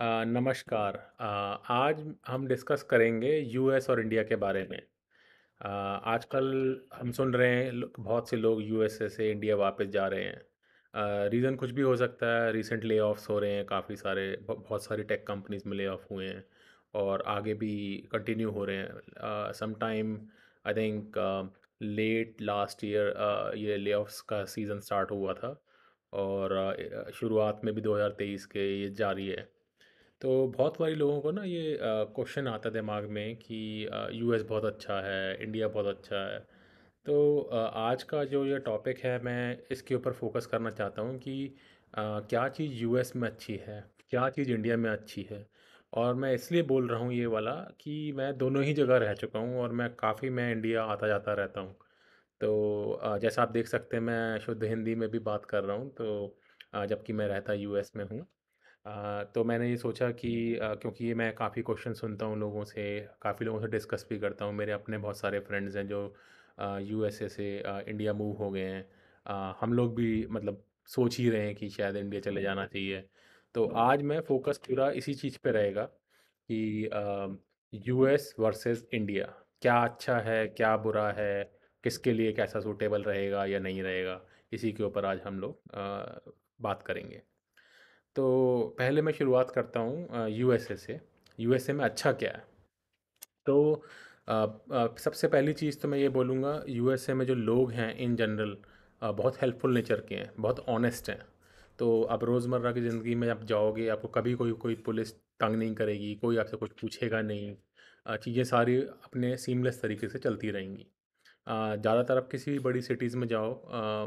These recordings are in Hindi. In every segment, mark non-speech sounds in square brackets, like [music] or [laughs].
नमस्कार आज हम डिस्कस करेंगे यूएस और इंडिया के बारे में आजकल हम सुन रहे हैं बहुत से लोग यूएसए से इंडिया वापस जा रहे हैं रीज़न कुछ भी हो सकता है रिसेंट ले ऑफ्स हो रहे हैं काफ़ी सारे बहुत सारी टेक कंपनीज में ले ऑफ हुए हैं और आगे भी कंटिन्यू हो रहे हैं some time I think late last year ये ले ऑफ्स का सीज़न स्टार्ट हुआ था और शुरुआत में भी 2023 के ये जारी है तो बहुत सारे लोगों को ना ये क्वेश्चन आता दिमाग में कि यूएस बहुत अच्छा है इंडिया बहुत अच्छा है तो आज का जो ये टॉपिक है मैं इसके ऊपर फोकस करना चाहता हूँ कि क्या चीज़ यूएस में अच्छी है क्या चीज़ इंडिया में अच्छी है और मैं इसलिए बोल रहा हूँ ये वाला कि मैं दोनों ही जगह रह चुका हूँ और मैं काफ़ी मैं इंडिया आता जाता रहता हूँ तो जैसा आप देख सकते हैं मैं शुद्ध हिंदी में भी बात कर रहा हूँ तो जबकि मैं रहता यूएस में हूँ तो मैंने ये सोचा कि क्योंकि ये मैं काफ़ी क्वेश्चन सुनता हूँ लोगों से काफ़ी लोगों से डिस्कस भी करता हूँ मेरे अपने बहुत सारे फ्रेंड्स हैं जो ए से इंडिया मूव हो गए हैं हम लोग भी मतलब सोच ही रहे हैं कि शायद इंडिया चले हम्म। जाना चाहिए तो हम्म। आज मैं फोकस पूरा इसी चीज़ पे रहेगा कि यूएस वर्सेस इंडिया क्या अच्छा है क्या बुरा है किसके लिए कैसा सूटेबल रहेगा या नहीं रहेगा इसी के ऊपर आज हम लोग बात करेंगे तो पहले मैं शुरुआत करता हूँ यूएसए से यूएसए में अच्छा क्या है तो सबसे पहली चीज़ तो मैं ये बोलूँगा यूएसए में जो लोग हैं इन जनरल बहुत हेल्पफुल नेचर के हैं बहुत ऑनेस्ट हैं तो आप रोज़मर्रा की ज़िंदगी में आप जाओगे आपको कभी कोई कोई पुलिस तंग नहीं करेगी कोई आपसे कुछ पूछेगा नहीं चीज़ें सारी अपने सीमलेस तरीके से चलती रहेंगी ज़्यादातर आप किसी भी बड़ी सिटीज़ में जाओ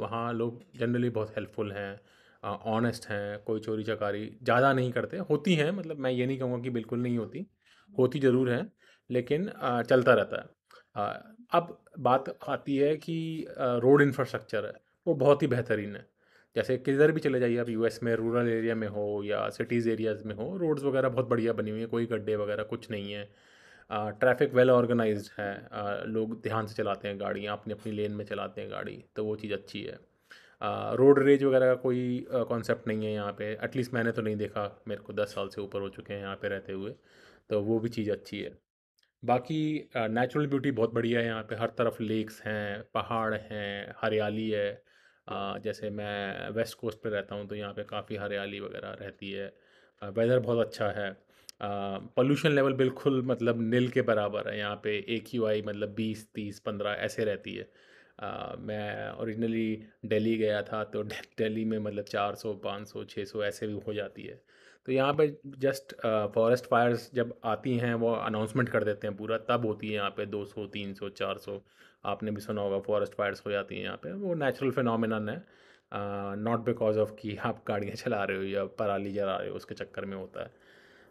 वहाँ लोग जनरली बहुत हेल्पफुल हैं ऑनेस्ट हैं कोई चोरी चकारी ज़्यादा नहीं करते होती हैं मतलब मैं ये नहीं कहूँगा कि बिल्कुल नहीं होती होती ज़रूर हैं लेकिन आ, चलता रहता है आ, अब बात आती है कि रोड इंफ्रास्ट्रक्चर है वो बहुत ही बेहतरीन है जैसे किधर भी चले जाइए आप यूएस में रूरल एरिया में हो या सिटीज़ एरियाज़ में हो रोड्स वगैरह बहुत बढ़िया बनी हुई है कोई गड्ढे वगैरह कुछ नहीं है ट्रैफिक वेल ऑर्गेनाइज्ड है आ, लोग ध्यान से चलाते हैं गाड़ियाँ अपनी अपनी लेन में चलाते हैं गाड़ी तो वो चीज़ अच्छी है रोड रेज वगैरह का कोई कॉन्सेप्ट नहीं है यहाँ पे एटलीस्ट मैंने तो नहीं देखा मेरे को दस साल से ऊपर हो चुके हैं यहाँ पे रहते हुए तो वो भी चीज़ अच्छी है बाकी नेचुरल ब्यूटी बहुत बढ़िया है यहाँ पे हर तरफ लेक्स हैं पहाड़ हैं हरियाली है आ, जैसे मैं वेस्ट कोस्ट पे रहता हूँ तो यहाँ पे काफ़ी हरियाली वगैरह रहती है वेदर बहुत अच्छा है पोल्यूशन लेवल बिल्कुल मतलब नील के बराबर है यहाँ पे ए क्यू आई मतलब बीस तीस पंद्रह ऐसे रहती है मैं ओरिजिनली दिल्ली गया था तो दिल्ली [laughs] में मतलब 400 500 600 ऐसे भी हो जाती है तो यहाँ पे जस्ट फॉरेस्ट फायर्स जब आती हैं वो अनाउंसमेंट कर देते हैं पूरा तब होती है यहाँ पे 200 300 400 आपने भी सुना होगा फॉरेस्ट फायर्स हो जाती हैं यहाँ पे वो नेचुरल फिनमिन है नॉट बिकॉज ऑफ कि आप गाड़ियाँ चला रहे हो या पराली जला रहे हो उसके चक्कर में होता है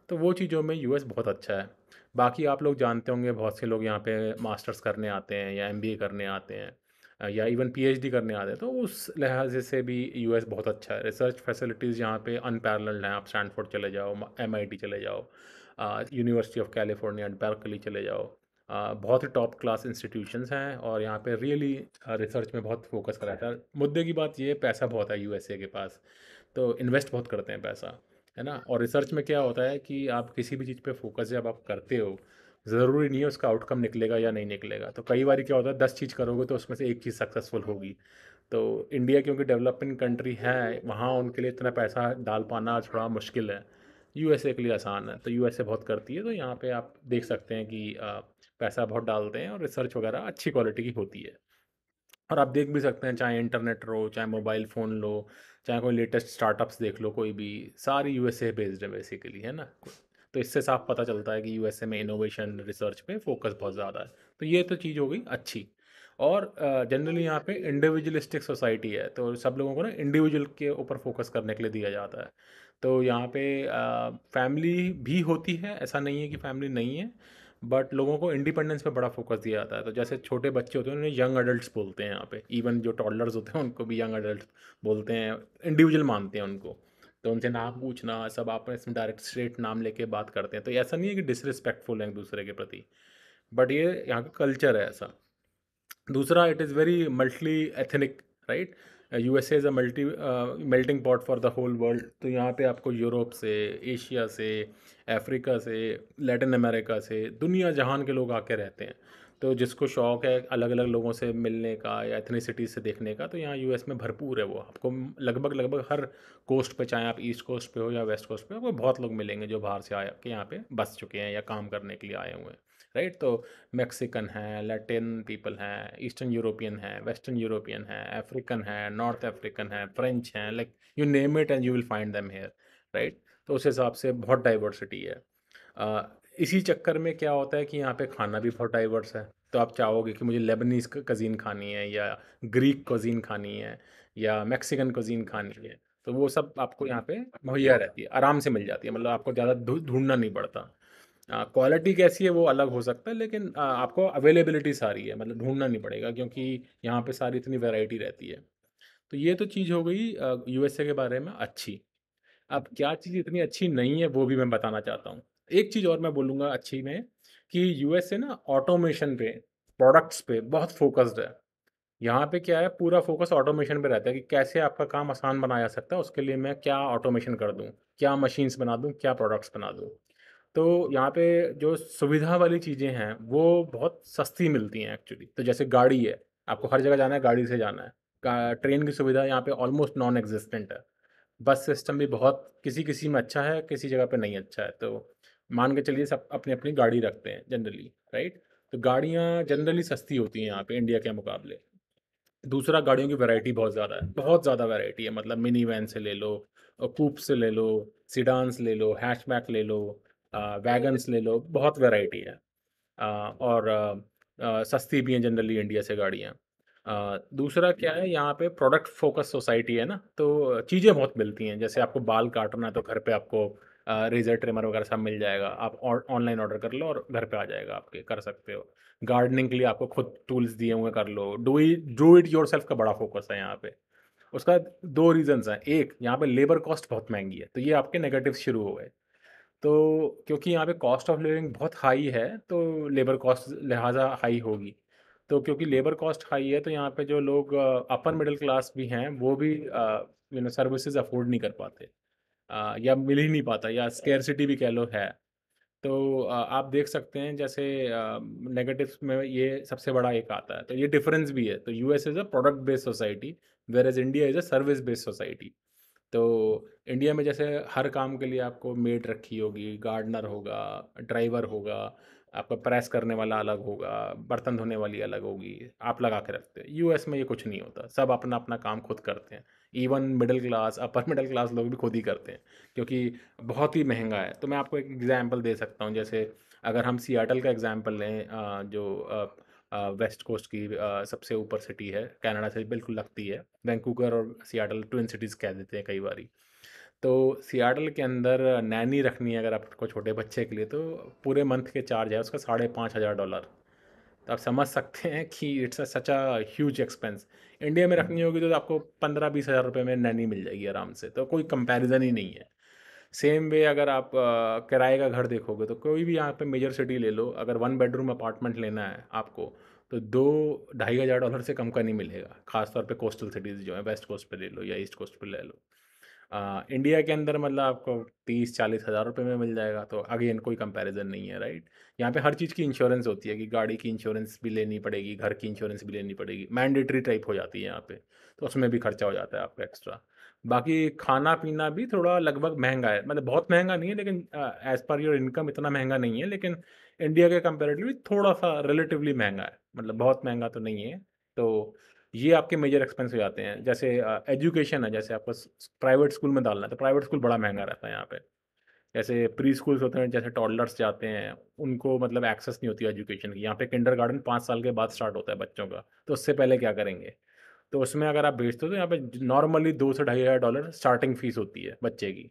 तो वो चीज़ों में यूएस बहुत अच्छा है बाकी आप लोग जानते होंगे बहुत से लोग यहाँ पे मास्टर्स करने आते हैं या एमबीए करने आते हैं या इवन पीएचडी करने आते हैं तो उस लिहाजे से भी यूएस बहुत अच्छा है रिसर्च फैसिलिटीज़ यहाँ पे अनपैरल्ड हैं आप स्टैंडफोर्ड चले जाओ एमआईटी चले जाओ यूनिवर्सिटी ऑफ कैलिफोर्निया बर्कली चले जाओ आ, बहुत ही टॉप क्लास इंस्टीट्यूशंस हैं और यहाँ पे रियली रिसर्च में बहुत फोकस करा जाता है मुद्दे की बात ये पैसा बहुत है यू के पास तो इन्वेस्ट बहुत करते हैं पैसा है ना और रिसर्च में क्या होता है कि आप किसी भी चीज़ पे फोकस जब आप करते हो ज़रूरी नहीं है उसका आउटकम निकलेगा या नहीं निकलेगा तो कई बार क्या होता है दस चीज़ करोगे तो उसमें से एक चीज़ सक्सेसफुल होगी तो इंडिया क्योंकि डेवलपिंग कंट्री है वहाँ उनके लिए इतना पैसा डाल पाना थोड़ा मुश्किल है यूएसए के लिए आसान है तो यूएसए बहुत करती है तो यहाँ पे आप देख सकते हैं कि पैसा बहुत डालते हैं और रिसर्च वगैरह अच्छी क्वालिटी की होती है और आप देख भी सकते हैं चाहे इंटरनेट लो चाहे मोबाइल फ़ोन लो चाहे कोई लेटेस्ट स्टार्टअप्स देख लो कोई भी सारी यूएसए बेस्ड है बेसिकली है ना तो इससे साफ पता चलता है कि यूएसए में इनोवेशन रिसर्च पे फोकस बहुत ज़्यादा है तो ये तो चीज़ हो गई अच्छी और जनरली यहाँ पे इंडिविजुअलिस्टिक सोसाइटी है तो सब लोगों को ना इंडिविजुअल के ऊपर फोकस करने के लिए दिया जाता है तो यहाँ पे फैमिली भी होती है ऐसा नहीं है कि फैमिली नहीं है बट लोगों को इंडिपेंडेंस पे बड़ा फोकस दिया जाता है तो जैसे छोटे बच्चे होते हैं उन्हें यंग एडल्ट बोलते हैं यहाँ पे इवन जो टॉलर्स होते हैं उनको भी यंग अडल्ट बोलते हैं इंडिविजुअल मानते हैं उनको तो उनसे नाम पूछना सब आपस में डायरेक्ट स्ट्रेट नाम लेके बात करते हैं तो ऐसा नहीं है कि डिसरिस्पेक्टफुल है एक दूसरे के प्रति बट ये यहाँ का कल्चर है ऐसा दूसरा it is very multi ethnic right US as a multi melting pot for the whole world तो यहाँ पे आपको यूरोप से एशिया से अफ्रीका से लैटिन अमेरिका से दुनिया जहान के लोग आके रहते हैं तो जिसको शौक़ है अलग अलग लोगों से मिलने का या एथनीसिटी से देखने का तो यहाँ यू में भरपूर है वो आपको लगभग लगभग हर कोस्ट पे चाहे आप ईस्ट कोस्ट पे हो या वेस्ट कोस्ट पे आपको बहुत लोग मिलेंगे जो बाहर से आए के यहाँ पे बस चुके हैं या काम करने के लिए आए हुए हैं राइट तो मैक्सिकन हैं लैटिन पीपल हैं ईस्टर्न यूरोपियन हैं वेस्टर्न यूरोपियन हैं अफ्रीकन हैं नॉर्थ अफ्रीकन हैं फ्रेंच हैं like you name it and you will find them here right तो उस हिसाब से बहुत डाइवर्सिटी है इसी चक्कर में क्या होता है कि यहाँ पे खाना भी बहुत डाइवर्स है तो आप चाहोगे कि मुझे लेबनीज कज़ीन खानी है या ग्रीक कज़ीन खानी है या मैक्सिकन कज़ीन खानी है तो वो सब आपको यहाँ पे मुहैया रहती है आराम से मिल जाती है मतलब आपको ज़्यादा ढूंढना नहीं पड़ता क्वालिटी कैसी है वो अलग हो सकता है लेकिन आ, आपको अवेलेबिलिटी सारी है मतलब ढूंढना नहीं पड़ेगा क्योंकि यहाँ पे सारी इतनी वैरायटी रहती है तो ये तो चीज़ हो गई यूएसए के बारे में अच्छी अब क्या चीज़ इतनी अच्छी नहीं है वो भी मैं बताना चाहता हूँ एक चीज़ और मैं बोलूँगा अच्छी में कि यूएसए ना ऑटोमेशन पे प्रोडक्ट्स पे बहुत फोकस्ड है यहाँ पे क्या है पूरा फोकस ऑटोमेशन पे रहता है कि कैसे आपका काम आसान बनाया जा सकता है उसके लिए मैं क्या ऑटोमेशन कर दूँ क्या मशीन्स बना दूँ क्या प्रोडक्ट्स बना दूँ तो यहाँ पे जो सुविधा वाली चीज़ें हैं वो बहुत सस्ती मिलती हैं एक्चुअली तो जैसे गाड़ी है आपको हर जगह जाना है गाड़ी से जाना है ट्रेन की सुविधा यहाँ पे ऑलमोस्ट नॉन एग्जिस्टेंट है बस सिस्टम भी बहुत किसी किसी में अच्छा है किसी जगह पे नहीं अच्छा है तो मान के चलिए सब अपनी अपनी गाड़ी रखते हैं जनरली राइट तो गाड़ियाँ जनरली सस्ती होती हैं यहाँ पे इंडिया के मुकाबले दूसरा गाड़ियों की वैरायटी बहुत ज़्यादा है बहुत ज़्यादा वैरायटी है मतलब मिनी वैन से ले लो कूप से ले लो सीडांस ले लो हैचबैक ले लो वैगन्स ले लो बहुत वैरायटी है आ, और आ, सस्ती भी हैं जनरली इंडिया से गाड़ियाँ दूसरा क्या है यहाँ पे प्रोडक्ट फोकस सोसाइटी है ना तो चीज़ें बहुत मिलती हैं जैसे आपको बाल काटना है तो घर पे आपको रेजर ट्रिमर वगैरह सब मिल जाएगा आप ऑनलाइन ऑर्डर कर लो और घर पे आ जाएगा आपके कर सकते हो गार्डनिंग के लिए आपको खुद टूल्स दिए हुए कर लो डू डू इट योर का बड़ा फोकस है यहाँ पे उसका दो रीजन्स हैं एक यहाँ पे लेबर कॉस्ट बहुत महंगी है तो ये आपके नेगेटिव शुरू हो गए तो क्योंकि यहाँ पे कॉस्ट ऑफ लिविंग बहुत हाई है तो लेबर कॉस्ट लिहाजा हाई होगी तो क्योंकि लेबर कॉस्ट हाई है तो यहाँ पे जो लोग अपर मिडिल क्लास भी हैं वो भी यू नो सर्विसेज अफोर्ड नहीं कर पाते या मिल ही नहीं पाता या स्केरसिटी भी कह लो है तो आप देख सकते हैं जैसे नेगेटिव्स में ये सबसे बड़ा एक आता है तो ये डिफरेंस भी है तो US is a product based society whereas India is a service based society तो इंडिया में जैसे हर काम के लिए आपको मेड रखी होगी गार्डनर होगा ड्राइवर होगा आपका प्रेस करने वाला अलग होगा बर्तन धोने वाली अलग होगी आप लगा के रखते हैं यूएस में ये कुछ नहीं होता सब अपना अपना काम खुद करते हैं even middle class upper middle class लोग भी खुद ही करते हैं क्योंकि बहुत ही महंगा है तो मैं आपको एक एग्ज़ाम्पल दे सकता हूँ जैसे अगर हम सियाटल का एग्ज़ाम्पल लें जो वेस्ट कोस्ट की सबसे ऊपर सिटी है कनाडा से बिल्कुल लगती है वैंकूवर और सियाटल ट्विन सिटीज़ कह देते हैं कई बारी तो सियाटल के अंदर नैनी रखनी है अगर आपको छोटे बच्चे के लिए तो पूरे मंथ के चार्ज है उसका साढ़े पाँच हज़ार डॉलर तो आप समझ सकते हैं कि it's a such a huge expense India में रखनी होगी तो आपको पंद्रह बीस हज़ार रुपये में नैनी मिल जाएगी आराम से तो कोई कंपेरिजन ही नहीं है सेम वे अगर आप किराए का घर देखोगे तो कोई भी यहाँ पे मेजर सिटी ले लो अगर वन बेडरूम अपार्टमेंट लेना है आपको तो दो ढाई हज़ार डॉलर से कम का नहीं मिलेगा खासतौर पे कोस्टल सिटीज़ जो है वेस्ट कोस्ट पे ले लो या ईस्ट कोस्ट पे ले लो आ, इंडिया के अंदर मतलब आपको तीस चालीस हज़ार रुपये में मिल जाएगा तो अगेन कोई कंपैरिजन नहीं है राइट यहाँ पे हर चीज़ की इंश्योरेंस होती है कि गाड़ी की इंश्योरेंस भी लेनी पड़ेगी घर की इंश्योरेंस भी लेनी पड़ेगी मैंडेटरी टाइप हो जाती है यहाँ पे तो उसमें भी खर्चा हो जाता है आपका एक्स्ट्रा बाकी खाना पीना भी थोड़ा लगभग महंगा है मतलब बहुत महंगा नहीं है लेकिन एज़ पर योर इनकम इतना महंगा नहीं है लेकिन इंडिया के कंपेरेटिवली थोड़ा सा रिलेटिवली महंगा है मतलब बहुत महंगा तो नहीं है तो ये आपके मेजर एक्सपेंस हो जाते हैं जैसे एजुकेशन है जैसे आपको प्राइवेट स्कूल में डालना है तो प्राइवेट स्कूल बड़ा महंगा रहता है यहाँ पे जैसे प्री स्कूल्स होते हैं जैसे टॉडलर्स जाते हैं उनको मतलब एक्सेस नहीं होती एजुकेशन की यहाँ पे किंडर गार्डन पाँच साल के बाद स्टार्ट होता है बच्चों का तो उससे पहले क्या करेंगे तो उसमें अगर आप भेजते हो तो यहाँ पे नॉर्मली दो से ढाई हज़ार डॉलर स्टार्टिंग फ़ीस होती है बच्चे की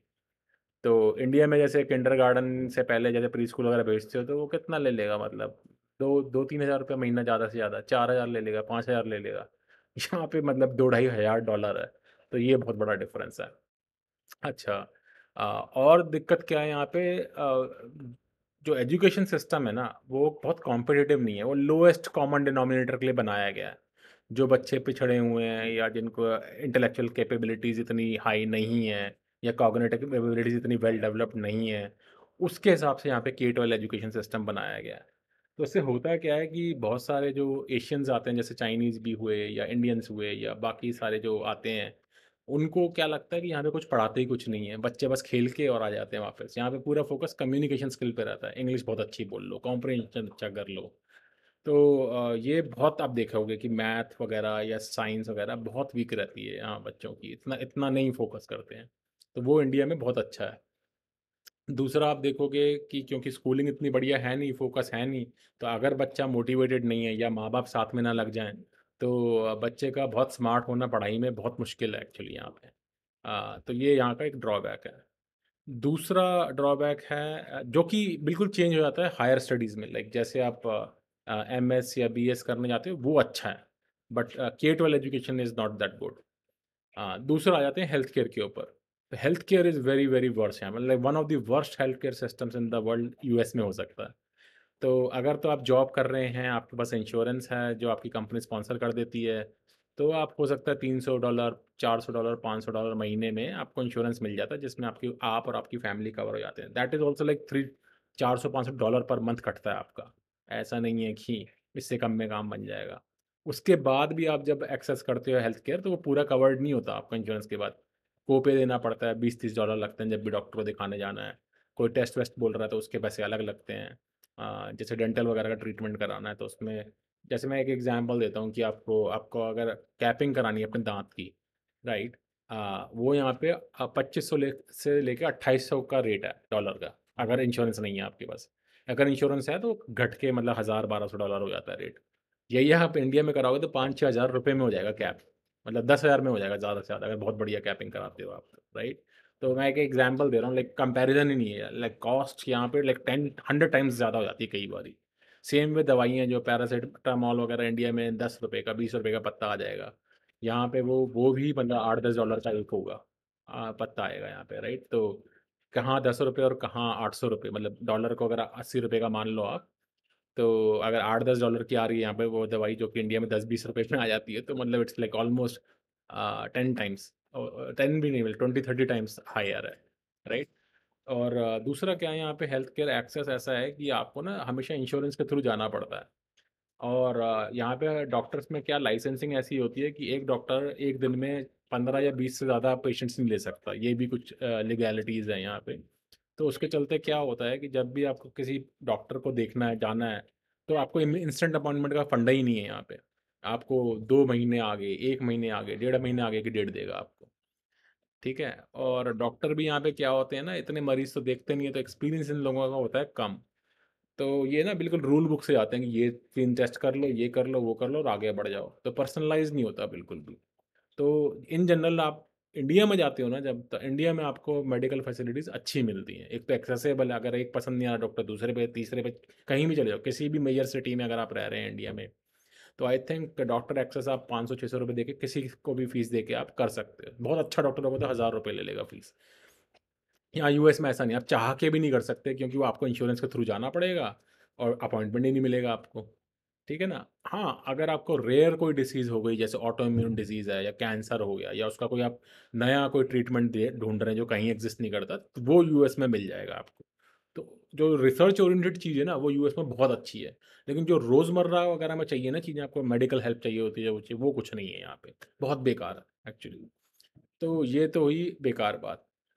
तो इंडिया में जैसे किंडर गार्डन से पहले जैसे प्री स्कूल वगैरह भेजते हो तो वो कितना ले लेगा मतलब दो दो तीन हज़ार रुपये महीना ज़्यादा से ज़्यादा चार हज़ार ले लेगा पाँच हज़ार ले लेगा यहाँ पे मतलब दो ढाई हज़ार डॉलर है तो ये बहुत बड़ा डिफरेंस है अच्छा आ, और दिक्कत क्या है यहाँ पे आ, जो एजुकेशन सिस्टम है ना वो बहुत कॉम्पिटिटिव नहीं है वो लोएस्ट कॉमन डिनोमिनेटर के लिए बनाया गया है जो बच्चे पिछड़े हुए हैं या जिनको इंटेलेक्चुअल कैपेबिलिटीज़ इतनी हाई नहीं है या कॉग्नेटिव कैपेबिलिटीज़ इतनी वेल डेवलप्ड नहीं है उसके हिसाब से यहाँ पे के ट्वेल्व एजुकेशन सिस्टम बनाया गया है तो इससे होता क्या है कि बहुत सारे जो एशियंस आते हैं जैसे चाइनीज़ भी हुए या इंडियंस हुए या बाकी सारे जो आते हैं उनको क्या लगता है कि यहाँ पे कुछ पढ़ाते ही कुछ नहीं है बच्चे बस खेल के और आ जाते हैं वापस यहाँ पे पूरा फोकस कम्युनिकेशन स्किल पे रहता है इंग्लिश बहुत अच्छी बोल लो कॉम्प्रिहेंशन अच्छा कर लो तो ये बहुत आप देखोगे कि मैथ वगैरह या साइंस वगैरह बहुत वीक रहती है यहाँ बच्चों की इतना इतना नहीं फोकस करते हैं तो वो इंडिया में बहुत अच्छा है दूसरा आप देखोगे कि क्योंकि स्कूलिंग इतनी बढ़िया है नहीं फोकस है नहीं तो अगर बच्चा मोटिवेटेड नहीं है या माँ बाप साथ में ना लग जाएं तो बच्चे का बहुत स्मार्ट होना पढ़ाई में बहुत मुश्किल है एक्चुअली यहाँ पे तो ये यहाँ का एक ड्रॉबैक है दूसरा ड्रॉबैक है जो कि बिल्कुल चेंज हो जाता है हायर स्टडीज़ में लाइक जैसे आप एम एस या बी एस करने जाते हो वो अच्छा है but K twelve education is not that good दूसरा आ जाते हैं हेल्थ केयर के ऊपर तो health care is very very worst है मतलब one of the worst health care systems in the world यू में हो सकता है तो अगर तो आप जॉब कर रहे हैं आपके पास इंश्योरेंस है जो आपकी कंपनी स्पॉन्सर कर देती है तो आप हो सकता है तीन सौ डॉलर चार सौ डॉलर पाँच सौ डॉलर महीने में आपको इंश्योरेंस मिल जाता है जिसमें आपकी आप और आपकी फैमिली कवर हो जाते हैं that is also like three चार सौ पाँच सौ डॉलर पर मंथ कटता है आपका ऐसा नहीं है कि इससे कम में काम बन जाएगा उसके बाद भी आप जब एक्सेस करते हो हेल्थ केयर तो वो पूरा कवर्ड नहीं होता आपका इंश्योरेंस के बाद वो पे देना पड़ता है बीस तीस डॉलर लगते हैं जब भी डॉक्टर को दिखाने जाना है कोई टेस्ट वेस्ट बोल रहा है तो उसके पैसे अलग लगते हैं जैसे डेंटल वगैरह का ट्रीटमेंट कराना है तो उसमें जैसे मैं एक एग्जाम्पल देता हूँ कि आपको आपको अगर कैपिंग करानी है अपने दांत की राइट आ, वो यहाँ पे पच्चीस सौ ले, से लेकर अट्ठाईस सौ का रेट है डॉलर का अगर इंश्योरेंस नहीं है आपके पास अगर इंश्योरेंस है तो घट के मतलब हज़ार बारह सौ डॉलर हो जाता है रेट यही आप इंडिया में कराओगे तो पाँच छः हज़ार रुपये में हो जाएगा कैप मतलब दस हज़ार में हो जाएगा ज़्यादा से ज़्यादा अगर बहुत बढ़िया कैपिंग कराते हो आप राइट तो मैं एक एग्जाम्पल दे रहा हूँ लाइक कंपेरिजन ही नहीं है लाइक कॉस्ट यहाँ पर लाइक टेन हंड्रेड टाइम्स ज़्यादा हो जाती है कई बार सेम वे दवाइयाँ जो पैरासीटामॉल वगैरह इंडिया में दस रुपये का बीस रुपये का पत्ता आ जाएगा यहाँ पे वो वो भी मतलब आठ दस डॉलर का एक होगा पत्ता आएगा यहाँ पे राइट तो कहाँ दस रुपये और कहाँ आठ सौ रुपये मतलब डॉलर को अगर अस्सी रुपये का मान लो आप तो अगर आठ दस डॉलर की आ रही है यहाँ पे वो दवाई जो कि इंडिया में दस बीस रुपये में आ जाती है तो मतलब it's like almost ten times ten भी नहीं मिल ट्वेंटी थर्टी टाइम्स हाई आ रहा है राइट और दूसरा क्या है यहाँ पे हेल्थ केयर एक्सेस ऐसा है कि आपको ना हमेशा इंश्योरेंस के थ्रू जाना पड़ता है और यहाँ पे डॉक्टर्स में क्या लाइसेंसिंग ऐसी होती है कि एक डॉक्टर एक दिन में पंद्रह या बीस से ज़्यादा पेशेंट्स नहीं ले सकता ये भी कुछ लीगैलिटीज़ हैं यहाँ पे तो उसके चलते क्या होता है कि जब भी आपको किसी डॉक्टर को देखना है जाना है तो आपको इंस्टेंट अपॉइंटमेंट का फंडा ही नहीं है यहाँ पे आपको दो महीने आगे एक महीने आगे डेढ़ महीने आगे की डेट देगा आपको ठीक है और डॉक्टर भी यहाँ पे क्या होते हैं ना इतने मरीज तो देखते नहीं है तो एक्सपीरियंस इन लोगों का होता है कम तो ये ना बिल्कुल रूल बुक से आते हैं कि ये तीन टेस्ट कर लो ये कर लो वो कर लो और आगे बढ़ जाओ तो पर्सनलाइज नहीं होता बिल्कुल भी तो इन जनरल आप इंडिया में जाते हो ना जब तो इंडिया में आपको मेडिकल फैसिलिटीज़ अच्छी मिलती हैं एक तो है अगर एक पसंद नहीं आ रहा डॉक्टर दूसरे पे तीसरे पे कहीं भी चले जाओ किसी भी मेजर सिटी में अगर आप रह रहे हैं इंडिया में तो आई थिंक डॉक्टर एक्सेस आप पाँच सौ छः सौ रुपये दे के किसी को भी फीस दे के आप कर सकते हो बहुत अच्छा डॉक्टर होगा तो हज़ार रुपये ले लेगा फीस यहाँ यूएस में ऐसा नहीं आप चाह के भी नहीं कर सकते क्योंकि वो आपको इंश्योरेंस के थ्रू जाना पड़ेगा और अपॉइंटमेंट ही नहीं मिलेगा आपको ठीक है ना हाँ अगर आपको रेयर कोई डिसीज़ हो गई जैसे ऑटो इम्यून डिजीज़ है या कैंसर हो गया या उसका कोई आप नया कोई ट्रीटमेंट ढूंढ रहे हैं जो कहीं एग्जिस्ट नहीं करता तो वो यूएस में मिल जाएगा आपको तो जो रिसर्च ओरिएंटेड चीज़ है ना वो यूएस में बहुत अच्छी है लेकिन जो रोज़मर्रा वगैरह में चाहिए ना चीज़ें आपको मेडिकल हेल्प चाहिए होती है वो वो कुछ नहीं है यहाँ पे बहुत बेकार है एक्चुअली तो ये तो हुई बेकार बात